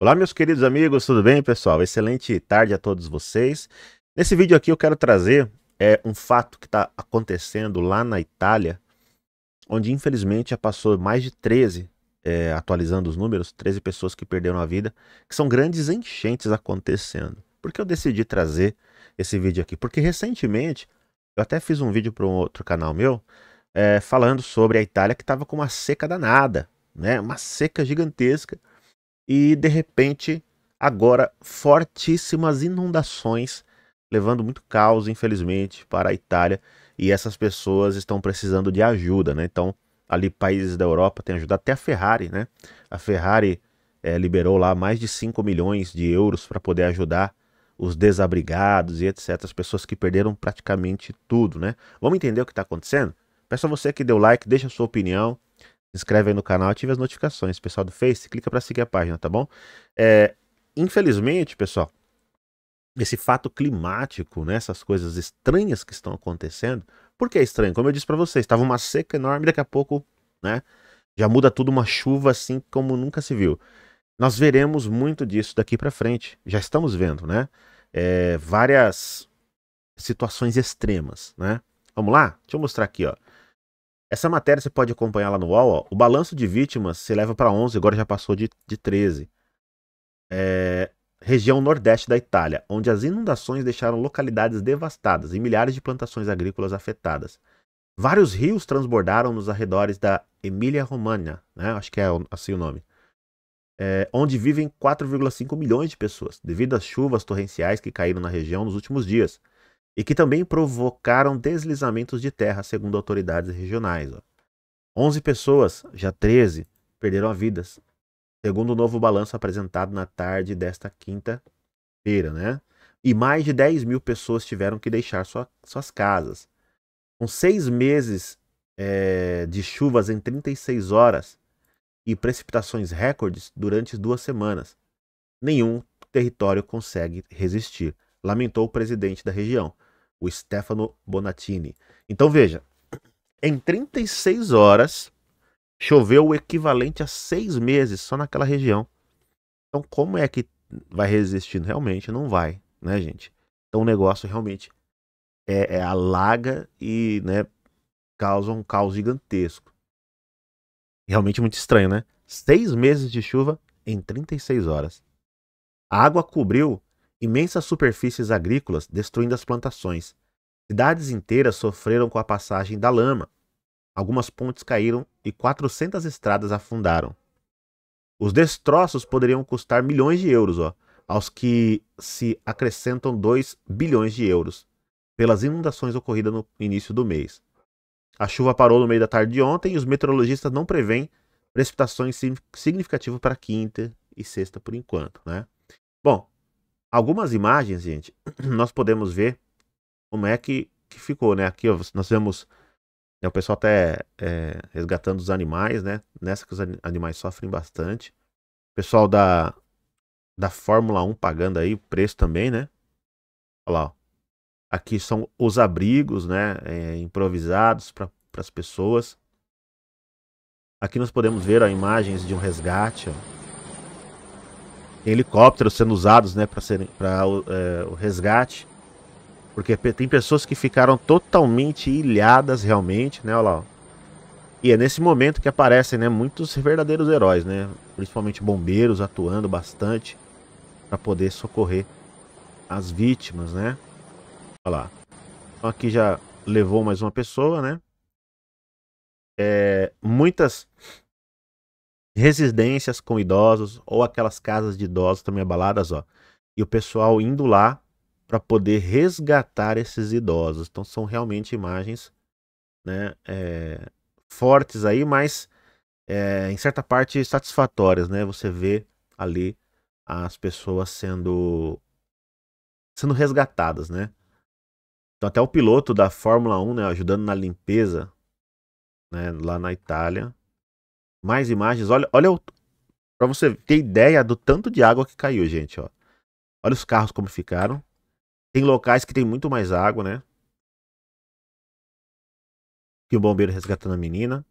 Olá, meus queridos amigos, tudo bem, pessoal? Excelente tarde a todos vocês. Nesse vídeo aqui eu quero trazer é, um fato que está acontecendo lá na Itália, onde infelizmente já passou mais de 13, é, atualizando os números, 13 pessoas que perderam a vida, que são grandes enchentes acontecendo. Por que eu decidi trazer esse vídeo aqui? Porque recentemente eu até fiz um vídeo para um outro canal meu, é, falando sobre a Itália que estava com uma seca danada, né? uma seca gigantesca, e de repente agora fortíssimas inundações, levando muito caos, infelizmente, para a Itália. E essas pessoas estão precisando de ajuda, né? Então, ali países da Europa têm ajudado até a Ferrari, né? A Ferrari é, liberou lá mais de 5 milhões de euros para poder ajudar os desabrigados e etc. As pessoas que perderam praticamente tudo, né? Vamos entender o que está acontecendo? Peço a você que deu like, deixa a sua opinião se inscreve aí no canal, ative as notificações. Pessoal do Face, clica para seguir a página, tá bom? É, infelizmente, pessoal, esse fato climático, né, essas coisas estranhas que estão acontecendo, por que é estranho? Como eu disse para vocês, estava uma seca enorme, daqui a pouco, né, já muda tudo uma chuva assim como nunca se viu. Nós veremos muito disso daqui para frente. Já estamos vendo, né? É, várias situações extremas, né? Vamos lá? Deixa eu mostrar aqui, ó. Essa matéria você pode acompanhar lá no UOL. Ó. O balanço de vítimas se leva para 11, agora já passou de, de 13. É, região nordeste da Itália, onde as inundações deixaram localidades devastadas e milhares de plantações agrícolas afetadas. Vários rios transbordaram nos arredores da Emília-Romagna, né? acho que é assim o nome, é, onde vivem 4,5 milhões de pessoas, devido às chuvas torrenciais que caíram na região nos últimos dias e que também provocaram deslizamentos de terra, segundo autoridades regionais. Ó. 11 pessoas, já 13, perderam a vida, segundo o novo balanço apresentado na tarde desta quinta-feira, né? E mais de 10 mil pessoas tiveram que deixar sua, suas casas. Com seis meses é, de chuvas em 36 horas e precipitações recordes durante duas semanas, nenhum território consegue resistir, lamentou o presidente da região o Stefano Bonatini. Então veja, em 36 horas choveu o equivalente a seis meses só naquela região. Então como é que vai resistindo? Realmente não vai, né, gente? Então o negócio realmente é, é alaga e né, causa um caos gigantesco. Realmente muito estranho, né? Seis meses de chuva em 36 horas. A água cobriu imensas superfícies agrícolas destruindo as plantações. Cidades inteiras sofreram com a passagem da lama. Algumas pontes caíram e 400 estradas afundaram. Os destroços poderiam custar milhões de euros, ó, aos que se acrescentam 2 bilhões de euros, pelas inundações ocorridas no início do mês. A chuva parou no meio da tarde de ontem e os meteorologistas não prevêem precipitações significativas para quinta e sexta por enquanto, né? Bom, Algumas imagens, gente, nós podemos ver como é que, que ficou, né? Aqui ó, nós vemos né, o pessoal até é, resgatando os animais, né? Nessa que os animais sofrem bastante. O pessoal da, da Fórmula 1 pagando aí o preço também, né? Olha lá, ó. Aqui são os abrigos, né? É, improvisados para as pessoas. Aqui nós podemos ver ó, imagens de um resgate, ó helicópteros sendo usados né, para é, o resgate. Porque tem pessoas que ficaram totalmente ilhadas realmente, né? Olha lá. E é nesse momento que aparecem né, muitos verdadeiros heróis, né? Principalmente bombeiros atuando bastante para poder socorrer as vítimas, né? Olha lá. Então aqui já levou mais uma pessoa, né? É, muitas residências com idosos ou aquelas casas de idosos também abaladas, ó. E o pessoal indo lá para poder resgatar esses idosos. Então são realmente imagens, né, é, fortes aí, mas é, em certa parte satisfatórias, né? Você vê ali as pessoas sendo sendo resgatadas, né? Então até o piloto da Fórmula 1, né, ajudando na limpeza, né, lá na Itália, mais imagens. Olha, olha o... para você ter ideia do tanto de água que caiu, gente. Ó. Olha os carros como ficaram. Tem locais que tem muito mais água, né? Que o bombeiro resgatando a menina.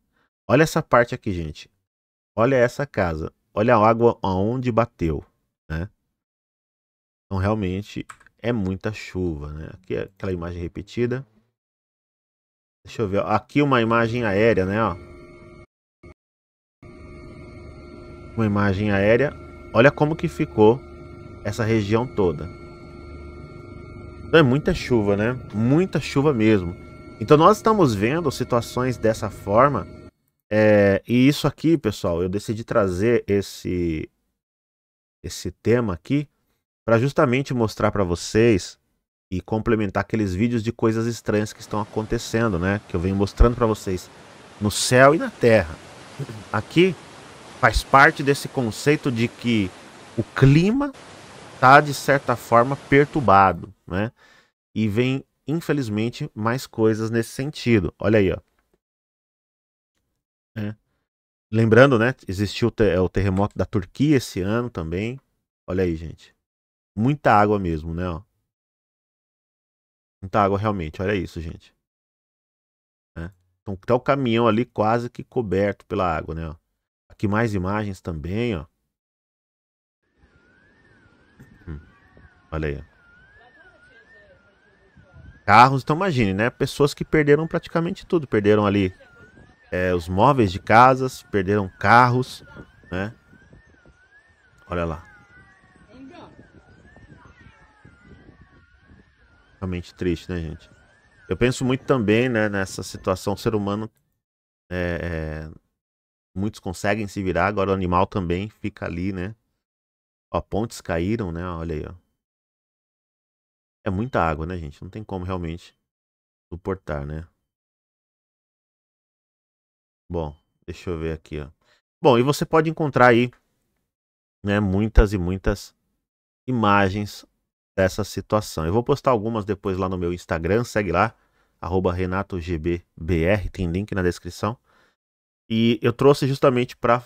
Olha essa parte aqui, gente. Olha essa casa. Olha a água aonde bateu, né? Então realmente é muita chuva, né? Aqui é aquela imagem repetida. Deixa eu ver. Aqui uma imagem aérea, né? Ó. uma imagem aérea, olha como que ficou essa região toda. Então é muita chuva, né? Muita chuva mesmo. Então nós estamos vendo situações dessa forma. É, e isso aqui, pessoal, eu decidi trazer esse, esse tema aqui para justamente mostrar para vocês e complementar aqueles vídeos de coisas estranhas que estão acontecendo, né? Que eu venho mostrando para vocês no céu e na terra. Aqui faz parte desse conceito de que o clima está, de certa forma, perturbado, né? E vem, infelizmente, mais coisas nesse sentido. Olha aí, ó. É. Lembrando, né? Existiu é, o terremoto da Turquia esse ano também. Olha aí, gente. Muita água mesmo, né? Ó. Muita água realmente. Olha isso, gente. É. Então tá o caminhão ali quase que coberto pela água, né? Ó. Aqui mais imagens também, ó. Hum, olha aí. Carros, então imagine, né? Pessoas que perderam praticamente tudo. Perderam ali é, os móveis de casas, perderam carros, né? Olha lá. Realmente triste, né, gente? Eu penso muito também, né, nessa situação, o ser humano é, é Muitos conseguem se virar, agora o animal também fica ali, né? Ó, pontes caíram, né? Olha aí, ó. É muita água, né, gente? Não tem como realmente suportar, né? Bom, deixa eu ver aqui, ó. Bom, e você pode encontrar aí, né, muitas e muitas imagens dessa situação. Eu vou postar algumas depois lá no meu Instagram, segue lá, renatogbbr, tem link na descrição. E eu trouxe justamente para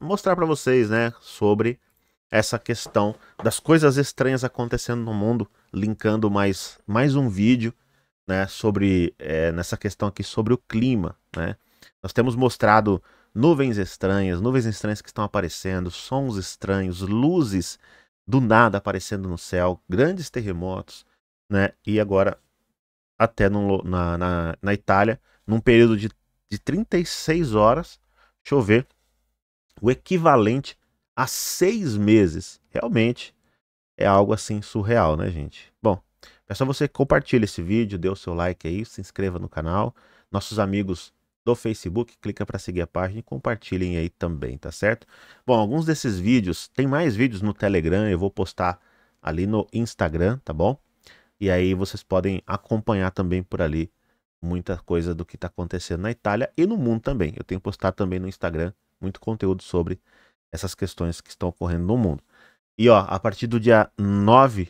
mostrar para vocês, né, sobre essa questão das coisas estranhas acontecendo no mundo, linkando mais, mais um vídeo, né, sobre é, nessa questão aqui sobre o clima, né? Nós temos mostrado nuvens estranhas, nuvens estranhas que estão aparecendo, sons estranhos, luzes do nada aparecendo no céu, grandes terremotos, né? E agora até no, na, na, na Itália, num período de de 36 horas chover o equivalente a seis meses. Realmente é algo assim surreal, né, gente? Bom, é só você compartilhar esse vídeo, dê o seu like aí, se inscreva no canal. Nossos amigos do Facebook, clica para seguir a página e compartilhem aí também, tá certo? Bom, alguns desses vídeos, tem mais vídeos no Telegram, eu vou postar ali no Instagram, tá bom? E aí vocês podem acompanhar também por ali muita coisa do que está acontecendo na Itália e no mundo também. Eu tenho postado também no Instagram muito conteúdo sobre essas questões que estão ocorrendo no mundo. E ó, a partir do dia 9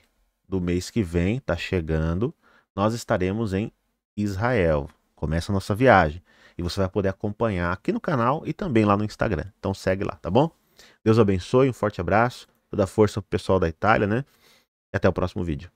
do mês que vem, tá chegando, nós estaremos em Israel. Começa a nossa viagem e você vai poder acompanhar aqui no canal e também lá no Instagram. Então segue lá, tá bom? Deus abençoe, um forte abraço, toda a força pro pessoal da Itália, né? E até o próximo vídeo.